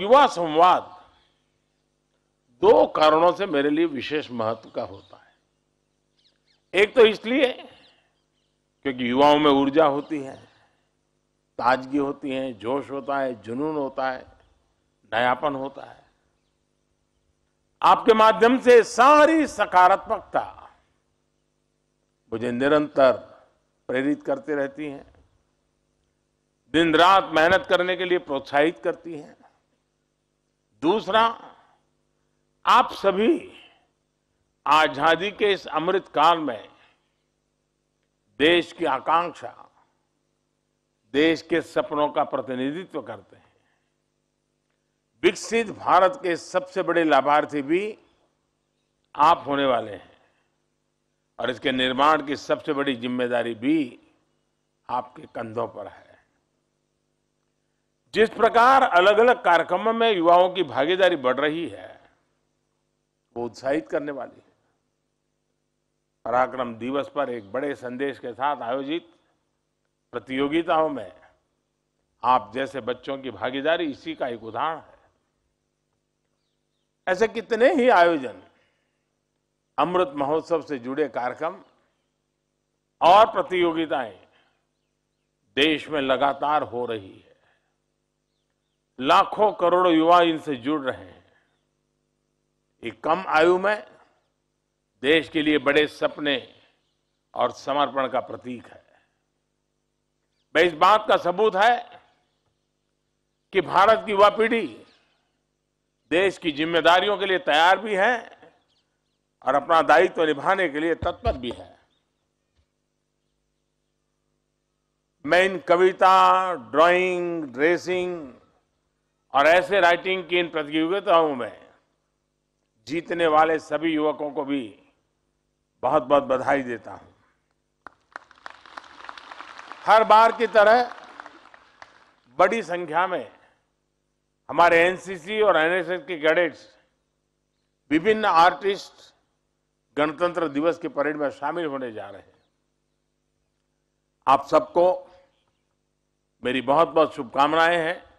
युवा संवाद दो कारणों से मेरे लिए विशेष महत्व का होता है एक तो इसलिए क्योंकि युवाओं में ऊर्जा होती है ताजगी होती है जोश होता है जुनून होता है नयापन होता है आपके माध्यम से सारी सकारात्मकता मुझे निरंतर प्रेरित करती रहती है दिन रात मेहनत करने के लिए प्रोत्साहित करती है दूसरा आप सभी आजादी के इस अमृत काल में देश की आकांक्षा देश के सपनों का प्रतिनिधित्व करते हैं विकसित भारत के सबसे बड़े लाभार्थी भी आप होने वाले हैं और इसके निर्माण की सबसे बड़ी जिम्मेदारी भी आपके कंधों पर है जिस प्रकार अलग अलग कार्यक्रमों में युवाओं की भागीदारी बढ़ रही है वो उत्साहित करने वाली है पराक्रम दिवस पर एक बड़े संदेश के साथ आयोजित प्रतियोगिताओं में आप जैसे बच्चों की भागीदारी इसी का एक उदाहरण है ऐसे कितने ही आयोजन अमृत महोत्सव से जुड़े कार्यक्रम और प्रतियोगिताएं देश में लगातार हो रही है लाखों करोड़ युवा इनसे जुड़ रहे हैं ये कम आयु में देश के लिए बड़े सपने और समर्पण का प्रतीक है मैं इस बात का सबूत है कि भारत की युवा पीढ़ी देश की जिम्मेदारियों के लिए तैयार भी है और अपना दायित्व तो निभाने के लिए तत्पर भी है मैं इन कविता ड्राइंग ड्रेसिंग और ऐसे राइटिंग की इन प्रतियोगिताओं में जीतने वाले सभी युवकों को भी बहुत बहुत बधाई देता हूं हर बार की तरह बड़ी संख्या में हमारे एनसीसी और एनएसएस के कैडेट्स विभिन्न आर्टिस्ट गणतंत्र दिवस की परेड में शामिल होने जा रहे हैं आप सबको मेरी बहुत बहुत शुभकामनाएं हैं